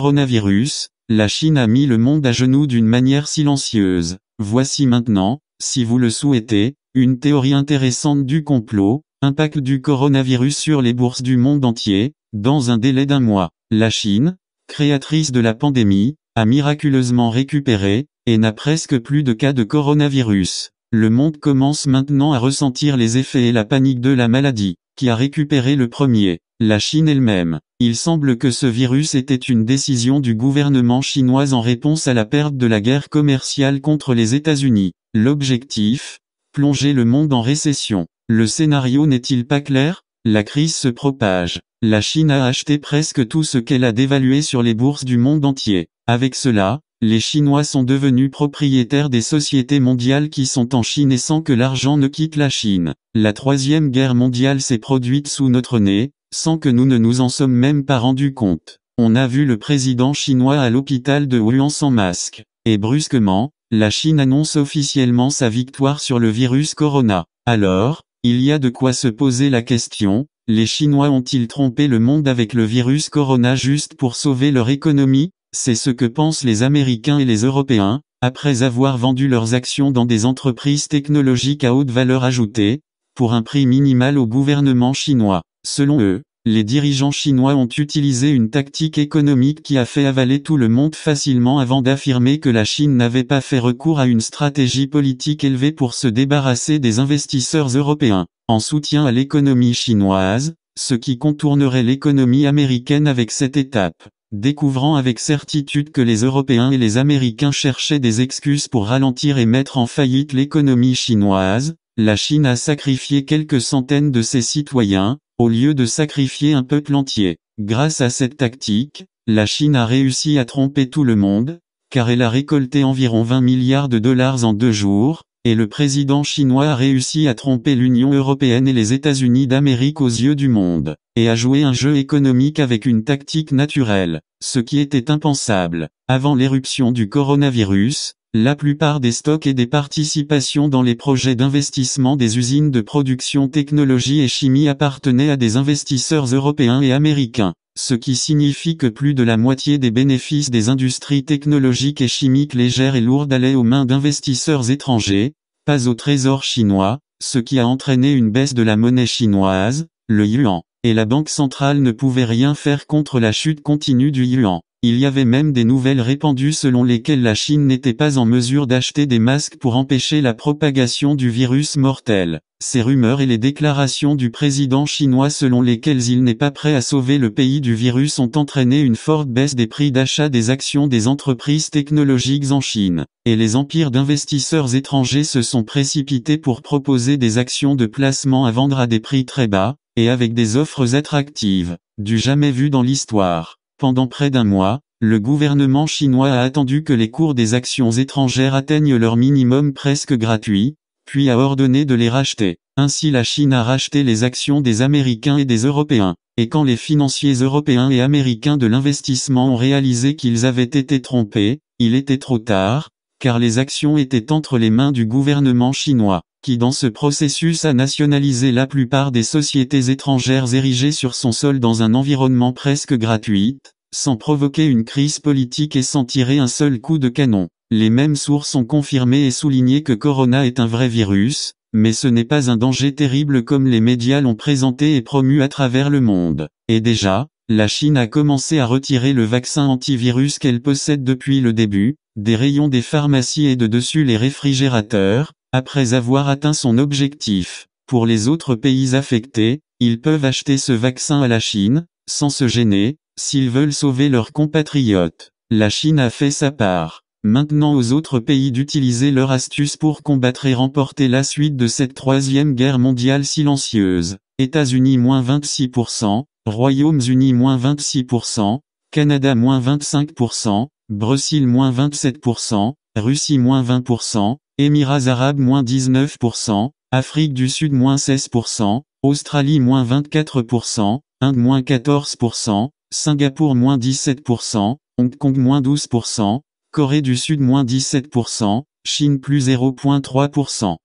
coronavirus, la Chine a mis le monde à genoux d'une manière silencieuse. Voici maintenant, si vous le souhaitez, une théorie intéressante du complot, impact du coronavirus sur les bourses du monde entier, dans un délai d'un mois. La Chine, créatrice de la pandémie, a miraculeusement récupéré, et n'a presque plus de cas de coronavirus. Le monde commence maintenant à ressentir les effets et la panique de la maladie, qui a récupéré le premier la Chine elle-même. Il semble que ce virus était une décision du gouvernement chinois en réponse à la perte de la guerre commerciale contre les États-Unis. L'objectif Plonger le monde en récession. Le scénario n'est-il pas clair La crise se propage. La Chine a acheté presque tout ce qu'elle a dévalué sur les bourses du monde entier. Avec cela, les Chinois sont devenus propriétaires des sociétés mondiales qui sont en Chine et sans que l'argent ne quitte la Chine. La troisième guerre mondiale s'est produite sous notre nez, sans que nous ne nous en sommes même pas rendus compte. On a vu le président chinois à l'hôpital de Wuhan sans masque. Et brusquement, la Chine annonce officiellement sa victoire sur le virus corona. Alors, il y a de quoi se poser la question, les Chinois ont-ils trompé le monde avec le virus corona juste pour sauver leur économie C'est ce que pensent les Américains et les Européens, après avoir vendu leurs actions dans des entreprises technologiques à haute valeur ajoutée, pour un prix minimal au gouvernement chinois. Selon eux, les dirigeants chinois ont utilisé une tactique économique qui a fait avaler tout le monde facilement avant d'affirmer que la Chine n'avait pas fait recours à une stratégie politique élevée pour se débarrasser des investisseurs européens, en soutien à l'économie chinoise, ce qui contournerait l'économie américaine avec cette étape, découvrant avec certitude que les Européens et les Américains cherchaient des excuses pour ralentir et mettre en faillite l'économie chinoise, la Chine a sacrifié quelques centaines de ses citoyens, au lieu de sacrifier un peuple entier. Grâce à cette tactique, la Chine a réussi à tromper tout le monde, car elle a récolté environ 20 milliards de dollars en deux jours, et le président chinois a réussi à tromper l'Union européenne et les États-Unis d'Amérique aux yeux du monde, et à jouer un jeu économique avec une tactique naturelle, ce qui était impensable. Avant l'éruption du coronavirus, la plupart des stocks et des participations dans les projets d'investissement des usines de production technologie et chimie appartenaient à des investisseurs européens et américains, ce qui signifie que plus de la moitié des bénéfices des industries technologiques et chimiques légères et lourdes allaient aux mains d'investisseurs étrangers, pas au trésor chinois, ce qui a entraîné une baisse de la monnaie chinoise, le yuan, et la Banque centrale ne pouvait rien faire contre la chute continue du yuan. Il y avait même des nouvelles répandues selon lesquelles la Chine n'était pas en mesure d'acheter des masques pour empêcher la propagation du virus mortel. Ces rumeurs et les déclarations du président chinois selon lesquelles il n'est pas prêt à sauver le pays du virus ont entraîné une forte baisse des prix d'achat des actions des entreprises technologiques en Chine. Et les empires d'investisseurs étrangers se sont précipités pour proposer des actions de placement à vendre à des prix très bas, et avec des offres attractives, du jamais vu dans l'histoire. Pendant près d'un mois, le gouvernement chinois a attendu que les cours des actions étrangères atteignent leur minimum presque gratuit, puis a ordonné de les racheter. Ainsi la Chine a racheté les actions des Américains et des Européens, et quand les financiers européens et américains de l'investissement ont réalisé qu'ils avaient été trompés, il était trop tard, car les actions étaient entre les mains du gouvernement chinois, qui dans ce processus a nationalisé la plupart des sociétés étrangères érigées sur son sol dans un environnement presque gratuit, sans provoquer une crise politique et sans tirer un seul coup de canon. Les mêmes sources ont confirmé et souligné que Corona est un vrai virus, mais ce n'est pas un danger terrible comme les médias l'ont présenté et promu à travers le monde. Et déjà, la Chine a commencé à retirer le vaccin antivirus qu'elle possède depuis le début, des rayons des pharmacies et de dessus les réfrigérateurs, après avoir atteint son objectif. Pour les autres pays affectés, ils peuvent acheter ce vaccin à la Chine, sans se gêner, s'ils veulent sauver leurs compatriotes. La Chine a fait sa part. Maintenant aux autres pays d'utiliser leur astuce pour combattre et remporter la suite de cette troisième guerre mondiale silencieuse. États-Unis moins 26%, Royaumes-Unis moins 26%, Canada moins 25%, Brésil moins 27%, Russie moins 20%, Émirats arabes moins 19%, Afrique du Sud moins 16%, Australie moins 24%, Inde moins 14%, Singapour moins 17%, Hong Kong moins 12%, Corée du Sud moins 17%, Chine plus 0.3%.